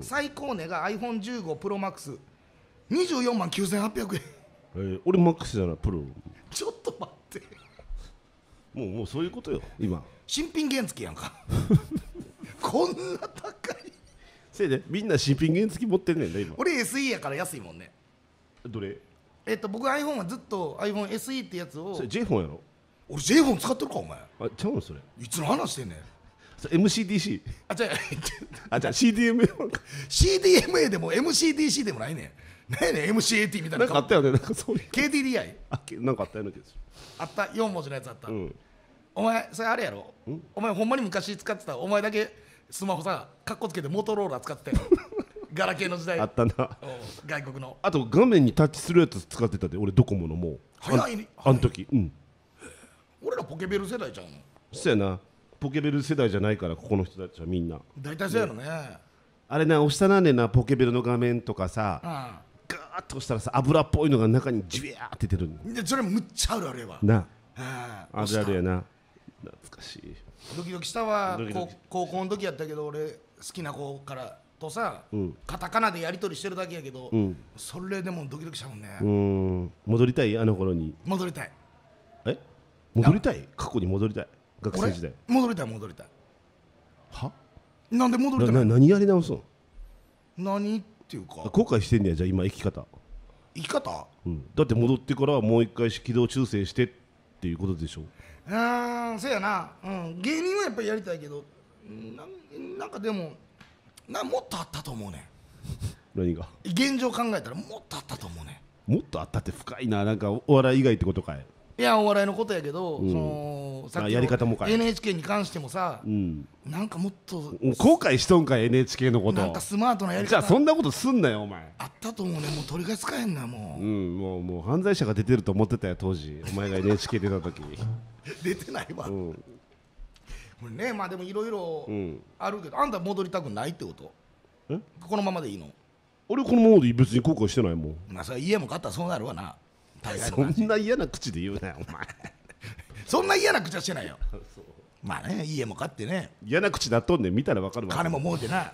最高値が iPhone15ProMax24 万9800円、えー、俺マックスじゃないプロちょっと待ってもうもうそういうことよ今新品原付やんか こんな高いせいでみんな新品原付持ってんねんね今俺 SE やから安いもんねどれえっと僕 iPhone はずっと iPhoneSE ってやつをそれ j フォンやろ俺 j フォン使ってるかお前あちゃうのそれいつの話してんねん MCDC あじゃあ じゃあ CDMA CDMA でも MCDC でもないねん何やねん MCAT みたいななんかあったよねなんかそういう KTDI あなんかあったよねあった4文字のやつあった、うん、お前それあれやろお前ほんまに昔使ってたお前だけスマホさかっこつけてモトローラー使ってたよ ガラケーの時代あったな外国のあと画面にタッチするやつ使ってたで俺ドコモのもう早いねあの時、うん俺らポケベル世代じゃんそやなポケベル世代じゃないからここの人たちはみんな大体そうやろねあれな押したらねなポケベルの画面とかさ、うガーッと押したらさ油っぽいのが中にジュワーって出るんでそれむっちゃあるあれはなああるあるやな懐かしいドキドキしたわ高校の時やったけど俺好きな子からとさ、うん、カタカナでやり取りしてるだけやけど、うん、それでもドキドキしたもんねうん戻りたいあの頃に戻りたいえ戻りたい過去に戻りたい学生時代戻りたい戻りたいはなんで戻りたいな何やり直すの何っていうか後悔してんねやじゃあ今生き方生き方、うん、だって戻ってからはもう一回軌道修正してっていうことでしょうんそうやな、うん、芸人はやっぱりやりたいけどななんかでもなもっとあったと思うねん 何が現状考えたらもっとあったと思うねんもっとあったって深いななんかお笑い以外ってことかいいやお笑いのことやけど、うん、そのさっきやり方も NHK に関してもさ、うん、なんかもっと後悔しとんか NHK のことなんかスマートなやり方じゃあそんなことすんなよお前あったと思うねもう取り返すかへんなもう、うん、もうもう犯罪者が出てると思ってたよ当時お前が NHK 出た時 出てないわ、うん、ねまあでもいろいろあるけど、あんた戻りたくないってことこのままでいいの俺このままで別に後悔してないもんまあそれ家も買ったらそうなるわなそんな嫌な口で言うなよお前そんな嫌な口はしてないよ まあね家も買ってね嫌な口なっとんで見たらわかるわ金も儲けてな